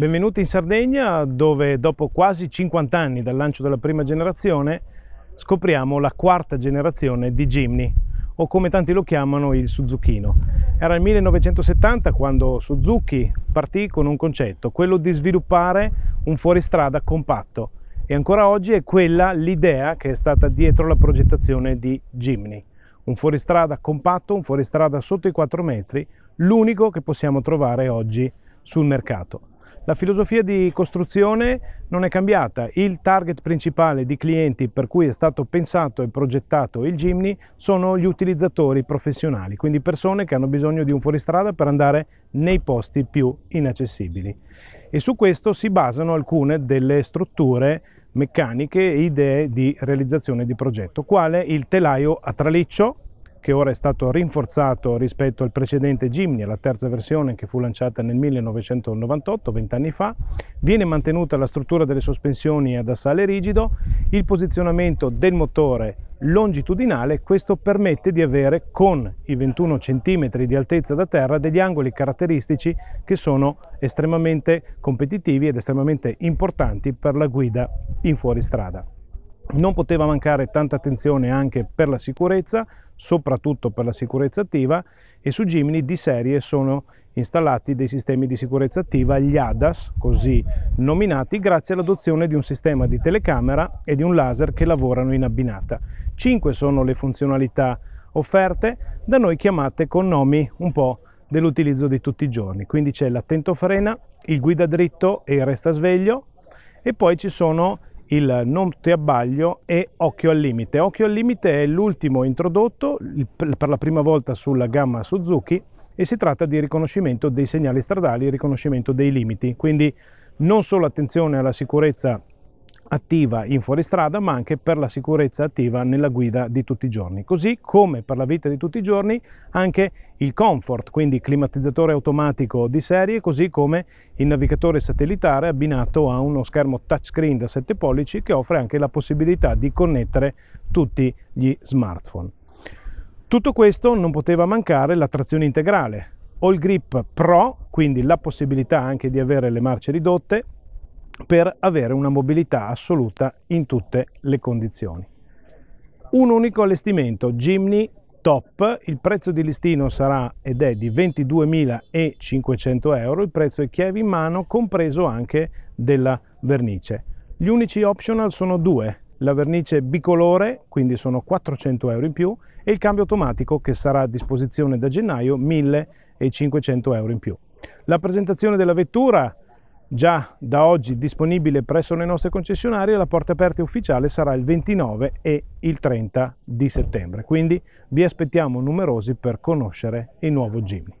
Benvenuti in Sardegna dove dopo quasi 50 anni dal lancio della prima generazione scopriamo la quarta generazione di Jimny o come tanti lo chiamano il Suzukino. Era il 1970 quando Suzuki partì con un concetto, quello di sviluppare un fuoristrada compatto e ancora oggi è quella l'idea che è stata dietro la progettazione di Jimny. Un fuoristrada compatto, un fuoristrada sotto i 4 metri, l'unico che possiamo trovare oggi sul mercato. La filosofia di costruzione non è cambiata, il target principale di clienti per cui è stato pensato e progettato il Gimni sono gli utilizzatori professionali, quindi persone che hanno bisogno di un fuoristrada per andare nei posti più inaccessibili. E su questo si basano alcune delle strutture meccaniche e idee di realizzazione di progetto, quale il telaio a traliccio, che ora è stato rinforzato rispetto al precedente Jimny, la terza versione che fu lanciata nel 1998, vent'anni fa. Viene mantenuta la struttura delle sospensioni ad assale rigido, il posizionamento del motore longitudinale, questo permette di avere con i 21 cm di altezza da terra degli angoli caratteristici che sono estremamente competitivi ed estremamente importanti per la guida in fuoristrada. Non poteva mancare tanta attenzione anche per la sicurezza, soprattutto per la sicurezza attiva e su Gimini di serie sono installati dei sistemi di sicurezza attiva, gli ADAS, così nominati, grazie all'adozione di un sistema di telecamera e di un laser che lavorano in abbinata. Cinque sono le funzionalità offerte, da noi chiamate con nomi un po' dell'utilizzo di tutti i giorni. Quindi c'è l'attento frena, il guida dritto e il resta sveglio e poi ci sono il non ti abbaglio e occhio al limite. Occhio al limite è l'ultimo introdotto per la prima volta sulla gamma Suzuki e si tratta di riconoscimento dei segnali stradali, riconoscimento dei limiti. Quindi non solo attenzione alla sicurezza attiva in fuoristrada ma anche per la sicurezza attiva nella guida di tutti i giorni. Così come per la vita di tutti i giorni anche il comfort, quindi climatizzatore automatico di serie, così come il navigatore satellitare abbinato a uno schermo touchscreen da 7 pollici che offre anche la possibilità di connettere tutti gli smartphone. Tutto questo non poteva mancare la trazione integrale, All Grip Pro, quindi la possibilità anche di avere le marce ridotte, per avere una mobilità assoluta in tutte le condizioni. Un unico allestimento, Jimny Top, il prezzo di listino sarà ed è di 22.500 euro, il prezzo è chiave in mano compreso anche della vernice. Gli unici optional sono due, la vernice bicolore, quindi sono 400 euro in più, e il cambio automatico che sarà a disposizione da gennaio 1.500 euro in più. La presentazione della vettura già da oggi disponibile presso le nostre concessionarie, la porta aperta ufficiale sarà il 29 e il 30 di settembre. Quindi vi aspettiamo numerosi per conoscere il nuovo Jimny.